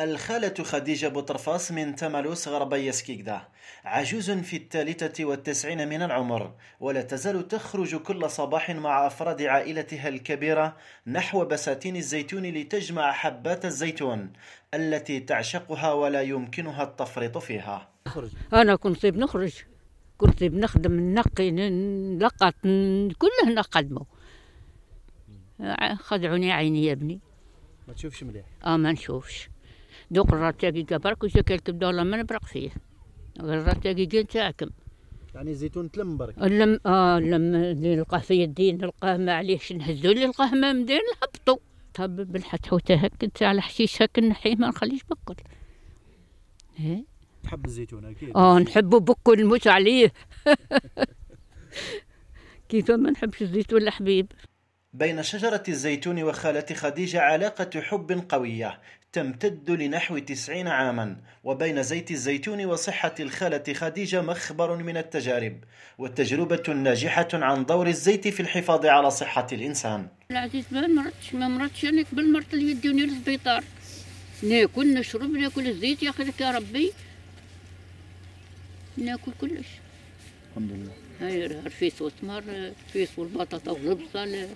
الخالة خديجة بطرفاس من تمالوس غرب يسكيكدا عجوز في الثالثة والتسعين من العمر ولا تزال تخرج كل صباح مع أفراد عائلتها الكبيرة نحو بساتين الزيتون لتجمع حبات الزيتون التي تعشقها ولا يمكنها التفريط فيها أنا كنت طيب نخرج كنت طيب نخدم نقي نلقط كله نقدمه خدعوني عيني يا ابني ما تشوفش مليح اه ما نشوفش دوق برك كبرك وشكلت بدولة ما نبرق فيه الراتاكي كان ساكم يعني الزيتون تلم برك لم اه لم نلقاه في يدي نلقاه ما عليهش نهزو لي نلقاه ما مدير نهبطو طب حوته هك تاع الحشيش هك نحيه ما نخليش بكل إيه؟ تحب الزيتون اكيد اه نحبه بكل نموت عليه كيف ما نحبش الزيتون الحبيب بين شجرة الزيتون وخالة خديجة علاقة حب قوية تمتد لنحو تسعين عاما وبين زيت الزيتون وصحة الخالة خديجة مخبر من التجارب والتجربة الناجحة عن دور الزيت في الحفاظ على صحة الإنسان العزيز ما مرضتش ما مرضتش أنا يعني قبل مرت اللي يدوني للسبيطار ناكل نشرب ناكل الزيت ياخذك يا ربي ناكل كلش الحمد لله الرفيس والتمر الرفيس والبطاطا والبصل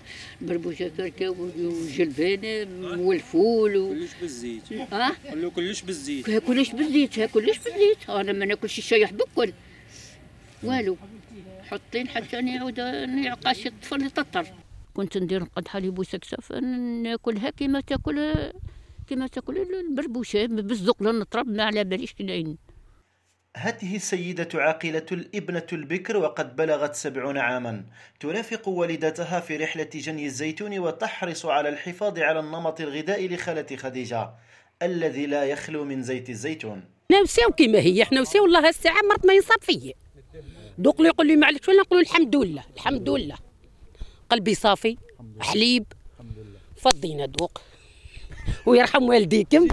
بربوشه كركا والجلبانه والفول و... كلش بالزيت اه كلش بالزيت كلش بالزيت كلش بالزيت انا ما ناكلش الشيح بكل والو حطين حتى يعود يعقاش الطفل يتطر كنت ندير نقد لي بوسكسف ناكلها كيما تاكل كيما تاكل البربوشه بالزقله نطرب ما على باليش كي هذه السيدة عاقلة الابنة البكر وقد بلغت سبعون عاما ترافق والدتها في رحلة جني الزيتون وتحرص على الحفاظ على النمط الغذائي لخالة خديجة الذي لا يخلو من زيت الزيتون ناوساو كيما هي احنا وساو والله الساعة مرت ما ينصاب فيا دوق لي يقول لي ما عليكش ولا نقول الحمد لله الحمد لله قلبي صافي حليب فضينا دوق ويرحم والديكم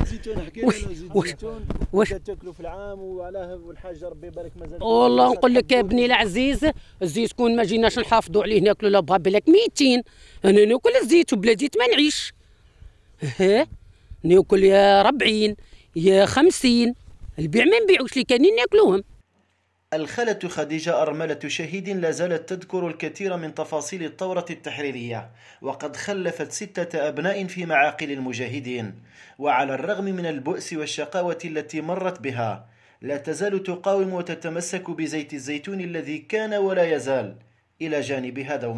واش تاكلوا في العام وعلاه والحاج ربي يبارك مازال والله نقول لك يا بني العزيز الزيت كون ما جيناش نحافظوا عليه ناكلوا لا بها بالك ميتين انا ناكل الزيت وبلا زيت ما نعيش ها ناكل يا 40 يا 50 البيع ما نبيعوش اللي كانين ناكلوهم الخالة خديجة أرملة شهيد لا زالت تذكر الكثير من تفاصيل الثورة التحريرية وقد خلفت ستة أبناء في معاقل المجاهدين وعلى الرغم من البؤس والشقاوة التي مرت بها لا تزال تقاوم وتتمسك بزيت الزيتون الذي كان ولا يزال إلى جانبها دوما